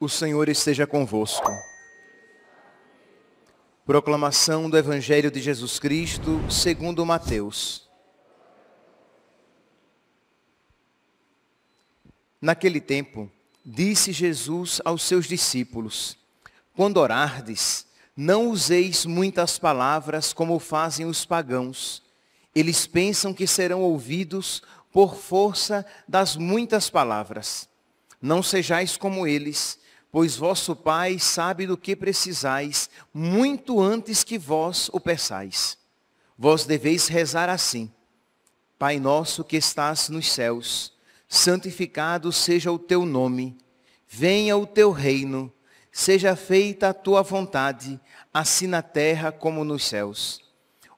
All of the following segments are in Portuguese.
O Senhor esteja convosco. Proclamação do Evangelho de Jesus Cristo, segundo Mateus. Naquele tempo, disse Jesus aos seus discípulos, quando orardes, não useis muitas palavras como fazem os pagãos. Eles pensam que serão ouvidos por força das muitas palavras. Não sejais como eles, pois vosso Pai sabe do que precisais, muito antes que vós o peçais. Vós deveis rezar assim. Pai nosso que estás nos céus, santificado seja o teu nome, venha o teu reino, seja feita a tua vontade, assim na terra como nos céus.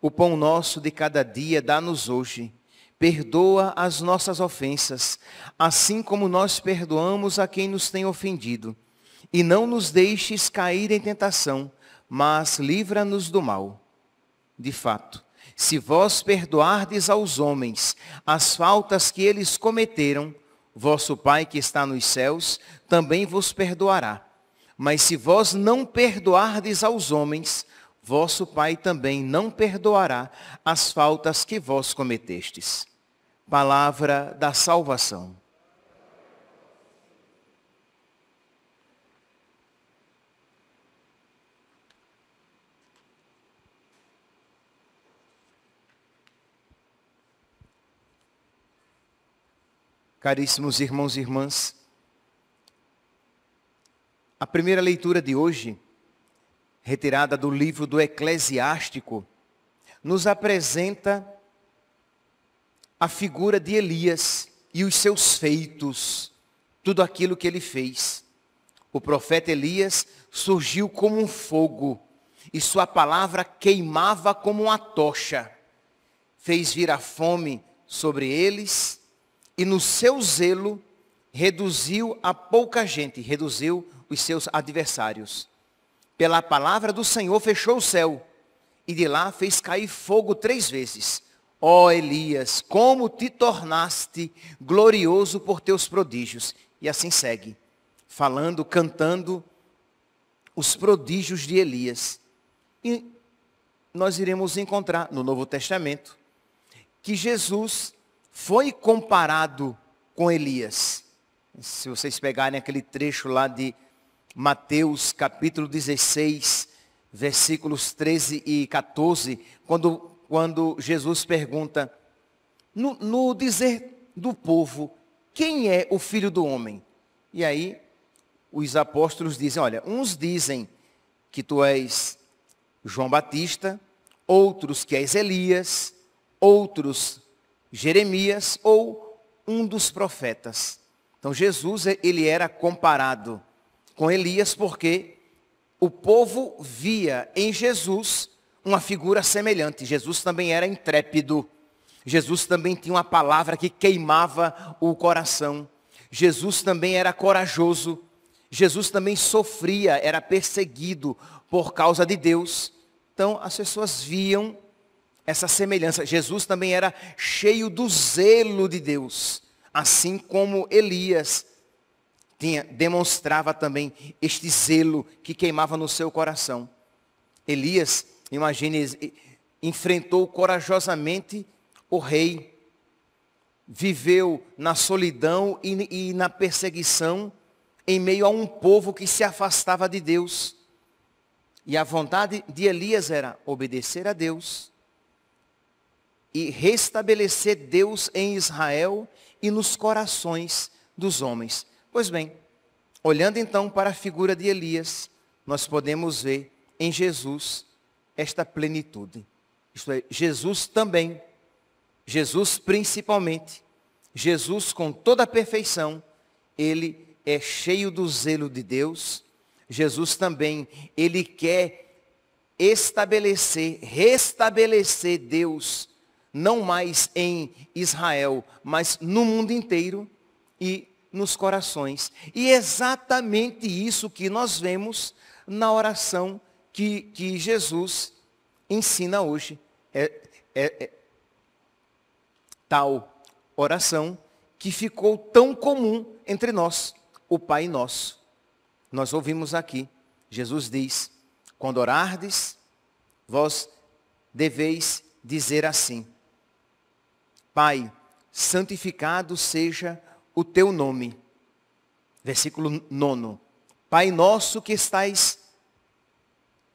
O pão nosso de cada dia dá-nos hoje. Perdoa as nossas ofensas, assim como nós perdoamos a quem nos tem ofendido. E não nos deixes cair em tentação, mas livra-nos do mal. De fato, se vós perdoardes aos homens as faltas que eles cometeram, vosso Pai que está nos céus também vos perdoará. Mas se vós não perdoardes aos homens, vosso Pai também não perdoará as faltas que vós cometestes. Palavra da salvação. caríssimos irmãos e irmãs, a primeira leitura de hoje, retirada do livro do Eclesiástico, nos apresenta a figura de Elias e os seus feitos, tudo aquilo que ele fez. O profeta Elias surgiu como um fogo e sua palavra queimava como uma tocha. Fez vir a fome sobre eles, e no seu zelo reduziu a pouca gente, reduziu os seus adversários. Pela palavra do Senhor fechou o céu, e de lá fez cair fogo três vezes. Ó oh, Elias, como te tornaste glorioso por teus prodígios. E assim segue, falando, cantando os prodígios de Elias. E nós iremos encontrar no Novo Testamento que Jesus foi comparado com Elias. Se vocês pegarem aquele trecho lá de Mateus capítulo 16, versículos 13 e 14, quando, quando Jesus pergunta, no, no dizer do povo, quem é o filho do homem? E aí os apóstolos dizem, olha, uns dizem que tu és João Batista, outros que és Elias, outros Jeremias ou um dos profetas. Então Jesus, ele era comparado com Elias porque o povo via em Jesus uma figura semelhante. Jesus também era intrépido. Jesus também tinha uma palavra que queimava o coração. Jesus também era corajoso. Jesus também sofria, era perseguido por causa de Deus. Então as pessoas viam essa semelhança. Jesus também era cheio do zelo de Deus, assim como Elias tinha, demonstrava também este zelo que queimava no seu coração. Elias, imagine, enfrentou corajosamente o rei, viveu na solidão e, e na perseguição em meio a um povo que se afastava de Deus. E a vontade de Elias era obedecer a Deus e restabelecer Deus em Israel e nos corações dos homens. Pois bem, olhando então para a figura de Elias, nós podemos ver em Jesus esta plenitude. Isto é, Jesus também, Jesus principalmente, Jesus com toda a perfeição, ele é cheio do zelo de Deus. Jesus também, ele quer estabelecer, restabelecer Deus não mais em Israel, mas no mundo inteiro e nos corações. E é exatamente isso que nós vemos na oração que, que Jesus ensina hoje. É, é, é, tal oração que ficou tão comum entre nós, o Pai Nosso. Nós ouvimos aqui, Jesus diz, quando orardes, vós deveis dizer assim, Pai, santificado seja o teu nome. Versículo 9. Pai nosso que estais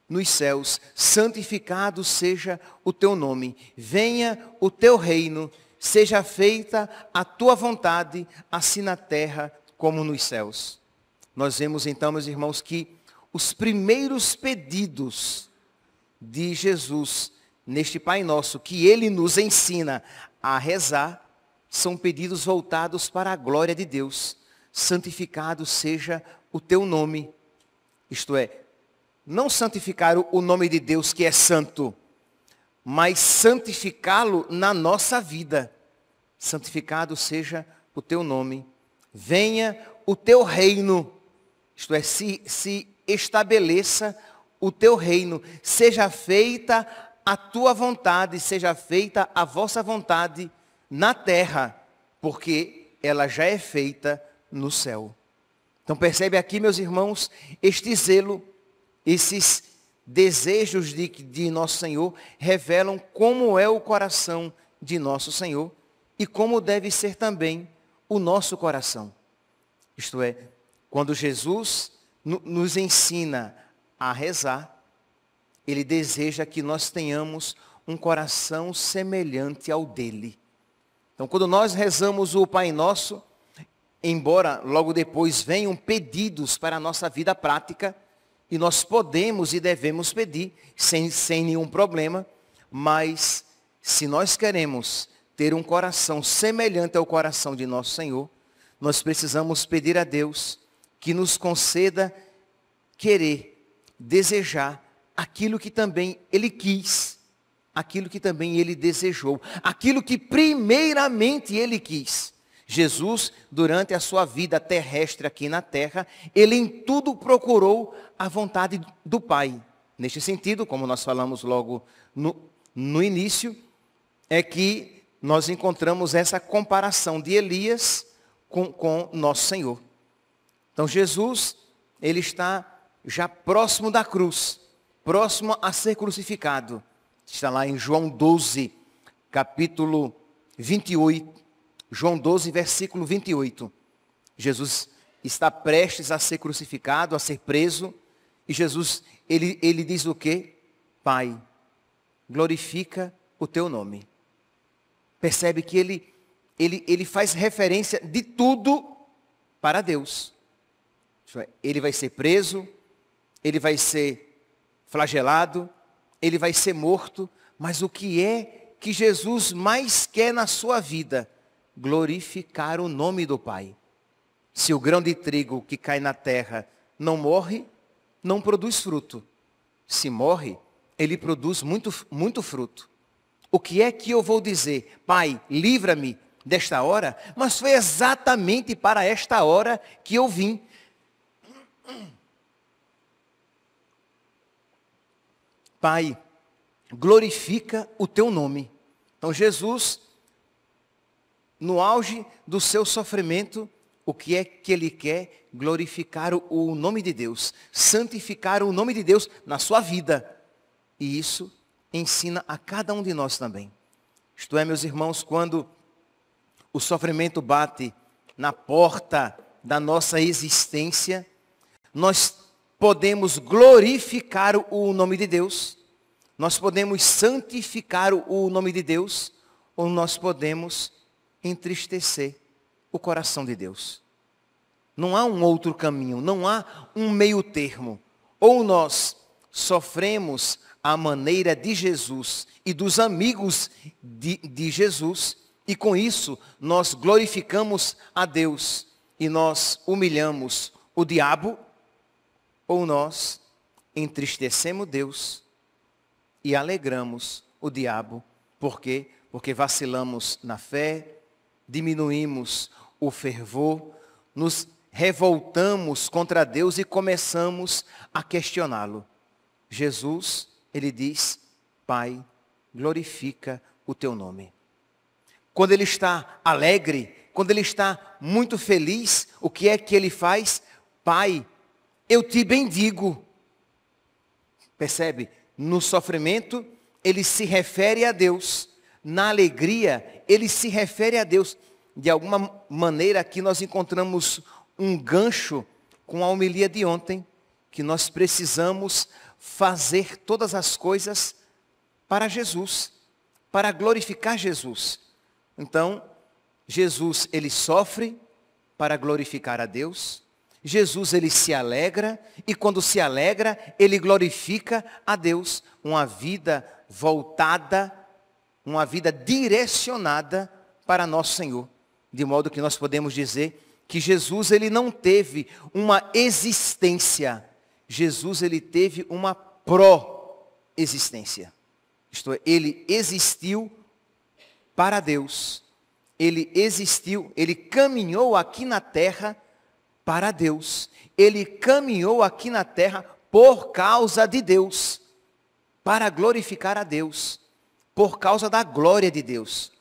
nos céus, santificado seja o teu nome. Venha o teu reino, seja feita a tua vontade, assim na terra como nos céus. Nós vemos então, meus irmãos, que os primeiros pedidos de Jesus neste Pai Nosso, que ele nos ensina a rezar são pedidos voltados para a glória de Deus. Santificado seja o teu nome. Isto é, não santificar o nome de Deus que é santo, mas santificá-lo na nossa vida. Santificado seja o teu nome. Venha o teu reino. Isto é, se, se estabeleça o teu reino. Seja feita a tua vontade seja feita a vossa vontade na terra, porque ela já é feita no céu. Então percebe aqui, meus irmãos, este zelo, esses desejos de, de nosso Senhor revelam como é o coração de nosso Senhor e como deve ser também o nosso coração. Isto é, quando Jesus nos ensina a rezar, ele deseja que nós tenhamos um coração semelhante ao dele. Então, quando nós rezamos o Pai Nosso, embora logo depois venham pedidos para a nossa vida prática, e nós podemos e devemos pedir sem, sem nenhum problema, mas se nós queremos ter um coração semelhante ao coração de nosso Senhor, nós precisamos pedir a Deus que nos conceda querer, desejar aquilo que também ele quis, aquilo que também ele desejou, aquilo que primeiramente ele quis. Jesus, durante a sua vida terrestre aqui na terra, ele em tudo procurou a vontade do Pai. Neste sentido, como nós falamos logo no, no início, é que nós encontramos essa comparação de Elias com, com nosso Senhor. Então Jesus, ele está já próximo da cruz próximo a ser crucificado. Está lá em João 12, capítulo 28. João 12, versículo 28. Jesus está prestes a ser crucificado, a ser preso. E Jesus, ele, ele diz o quê? Pai, glorifica o teu nome. Percebe que ele, ele, ele faz referência de tudo para Deus. É, ele vai ser preso, ele vai ser flagelado, ele vai ser morto, mas o que é que Jesus mais quer na sua vida? Glorificar o nome do Pai. Se o grão de trigo que cai na terra não morre, não produz fruto. Se morre, ele produz muito, muito fruto. O que é que eu vou dizer? Pai, livra-me desta hora, mas foi exatamente para esta hora que eu vim. Pai, glorifica o teu nome. Então Jesus, no auge do seu sofrimento, o que é que ele quer? Glorificar o nome de Deus, santificar o nome de Deus na sua vida. E isso ensina a cada um de nós também. Isto é, meus irmãos, quando o sofrimento bate na porta da nossa existência, nós podemos glorificar o nome de Deus, nós podemos santificar o nome de Deus, ou nós podemos entristecer o coração de Deus. Não há um outro caminho, não há um meio termo. Ou nós sofremos à maneira de Jesus e dos amigos de, de Jesus, e com isso nós glorificamos a Deus e nós humilhamos o diabo ou nós entristecemos Deus e alegramos o diabo. Por quê? Porque vacilamos na fé, diminuímos o fervor, nos revoltamos contra Deus e começamos a questioná-lo. Jesus, ele diz, Pai, glorifica o teu nome. Quando ele está alegre, quando ele está muito feliz, o que é que ele faz? Pai, eu te bendigo. Percebe? No sofrimento, ele se refere a Deus. Na alegria, ele se refere a Deus. De alguma maneira, aqui nós encontramos um gancho com a homilia de ontem, que nós precisamos fazer todas as coisas para Jesus, para glorificar Jesus. Então, Jesus, ele sofre para glorificar a Deus. Jesus ele se alegra e quando se alegra, ele glorifica a Deus. Uma vida voltada, uma vida direcionada para nosso Senhor. De modo que nós podemos dizer que Jesus ele não teve uma existência. Jesus ele teve uma pró-existência. Isto é, ele existiu para Deus. Ele existiu, ele caminhou aqui na terra para Deus. Ele caminhou aqui na terra por causa de Deus, para glorificar a Deus, por causa da glória de Deus.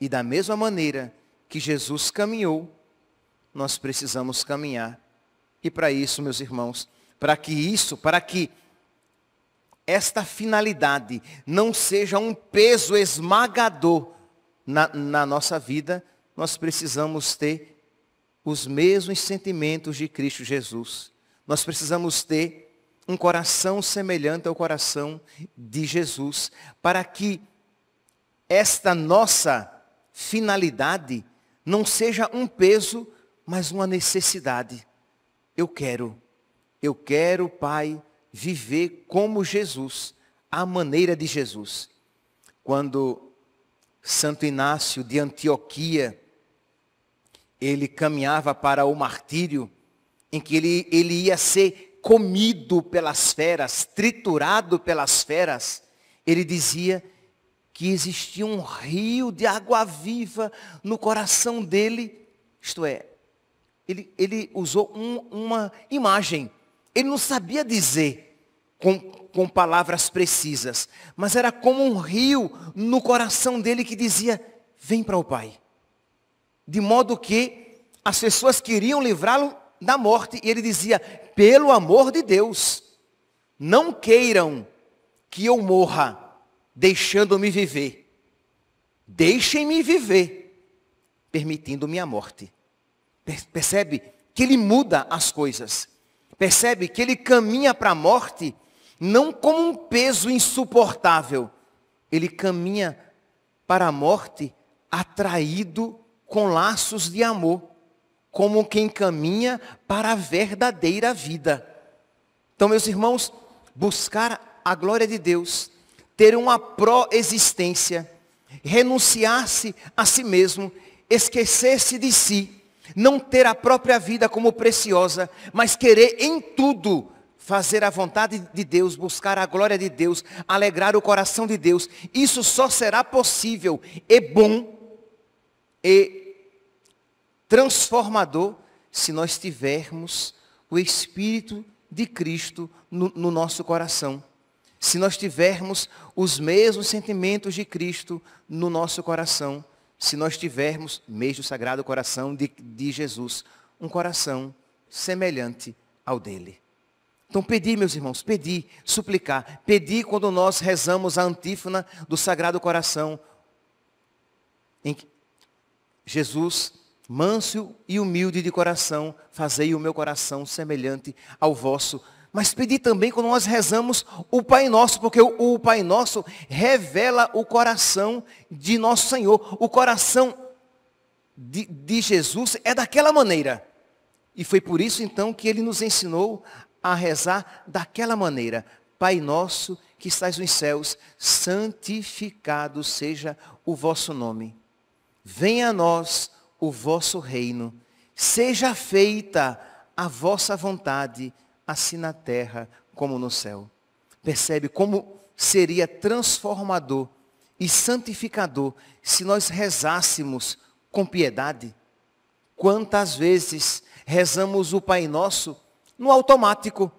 E da mesma maneira que Jesus caminhou, nós precisamos caminhar. E para isso, meus irmãos, para que isso, para que esta finalidade não seja um peso esmagador na, na nossa vida, nós precisamos ter os mesmos sentimentos de Cristo Jesus. Nós precisamos ter um coração semelhante ao coração de Jesus, para que esta nossa finalidade não seja um peso, mas uma necessidade. Eu quero, eu quero, Pai, viver como Jesus, a maneira de Jesus. Quando Santo Inácio de Antioquia ele caminhava para o martírio, em que ele, ele ia ser comido pelas feras, triturado pelas feras, ele dizia que existia um rio de água viva no coração dele, isto é, ele, ele usou um, uma imagem, ele não sabia dizer com, com palavras precisas, mas era como um rio no coração dele que dizia: Vem para o Pai de modo que as pessoas queriam livrá-lo da morte. E ele dizia, pelo amor de Deus, não queiram que eu morra, deixando-me viver. Deixem-me viver, permitindo-me a morte. Percebe que ele muda as coisas. Percebe que ele caminha para a morte não como um peso insuportável. Ele caminha para a morte atraído com laços de amor, como quem caminha para a verdadeira vida. Então, meus irmãos, buscar a glória de Deus, ter uma pró-existência, renunciar-se a si mesmo, esquecer-se de si, não ter a própria vida como preciosa, mas querer em tudo fazer a vontade de Deus, buscar a glória de Deus, alegrar o coração de Deus. Isso só será possível e bom e transformador se nós tivermos o Espírito de Cristo no, no, nosso coração. Se nós tivermos os mesmos sentimentos de Cristo no nosso coração. Se nós tivermos, mesmo o sagrado coração de, de Jesus, um coração semelhante ao dele. Então pedi, meus irmãos, pedi, suplicar. Pedi quando nós rezamos a antífona do Sagrado Coração, em, Jesus, manso e humilde de coração, fazei o meu coração semelhante ao vosso. Mas pedi também quando nós rezamos o Pai Nosso, porque o, Pai Nosso revela o coração de nosso Senhor. O coração de, de Jesus é daquela maneira. E foi por isso então que ele nos ensinou a rezar daquela maneira. Pai nosso que estás nos céus, santificado seja o vosso nome venha a nós o vosso reino, seja feita a vossa vontade, assim na terra como no céu. Percebe como seria transformador e santificador se nós rezássemos com piedade? Quantas vezes rezamos o Pai Nosso no automático,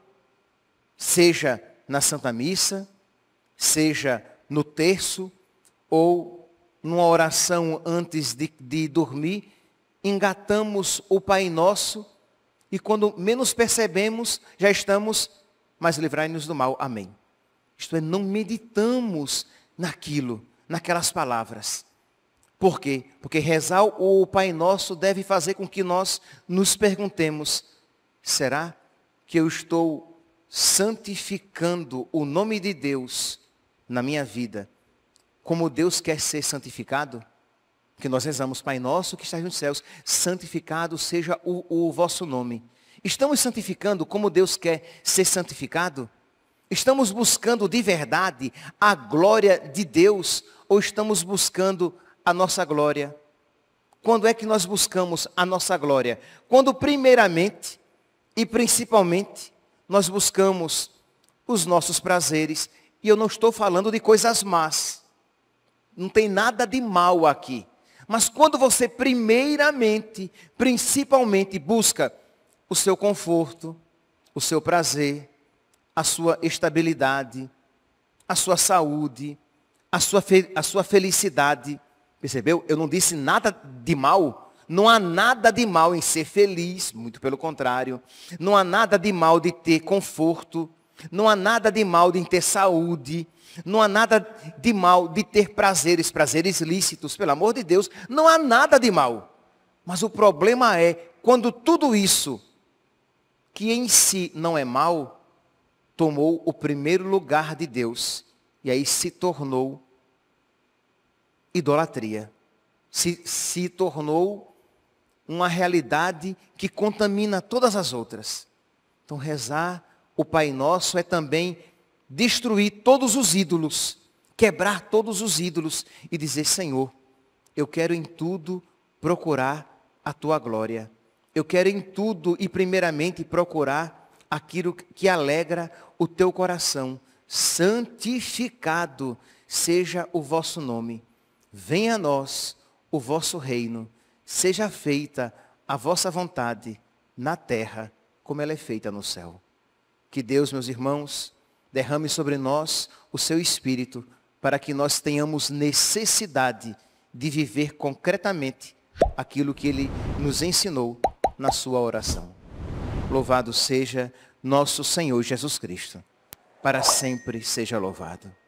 seja na Santa Missa, seja no terço ou numa oração antes de, de dormir, engatamos o Pai Nosso e quando menos percebemos, já estamos, mas livrai-nos do mal. Amém. Isto é, não meditamos naquilo, naquelas palavras. Por quê? Porque rezar o Pai Nosso deve fazer com que nós nos perguntemos, será que eu estou santificando o nome de Deus na minha vida? como Deus quer ser santificado, que nós rezamos, Pai nosso que estás nos céus, santificado seja o, o vosso nome. Estamos santificando como Deus quer ser santificado? Estamos buscando de verdade a glória de Deus ou estamos buscando a nossa glória? Quando é que nós buscamos a nossa glória? Quando primeiramente e principalmente nós buscamos os nossos prazeres. E eu não estou falando de coisas más. Não tem nada de mal aqui. Mas quando você primeiramente, principalmente busca o seu conforto, o seu prazer, a sua estabilidade, a sua saúde, a sua, a sua felicidade. Percebeu? Eu não disse nada de mal. Não há nada de mal em ser feliz, muito pelo contrário. Não há nada de mal de ter conforto, não há nada de mal de ter saúde. Não há nada de mal de ter prazeres, prazeres lícitos, pelo amor de Deus. Não há nada de mal. Mas o problema é quando tudo isso, que em si não é mal, tomou o primeiro lugar de Deus. E aí se tornou idolatria. Se, se tornou uma realidade que contamina todas as outras. Então rezar o Pai Nosso é também destruir todos os ídolos, quebrar todos os ídolos e dizer, Senhor, eu quero em tudo procurar a tua glória. Eu quero em tudo e primeiramente procurar aquilo que alegra o teu coração. Santificado seja o vosso nome. Venha a nós o vosso reino. Seja feita a vossa vontade na terra, como ela é feita no céu. Que Deus, meus irmãos, derrame sobre nós o seu espírito para que nós tenhamos necessidade de viver concretamente aquilo que ele nos ensinou na sua oração. Louvado seja nosso Senhor Jesus Cristo. Para sempre seja louvado.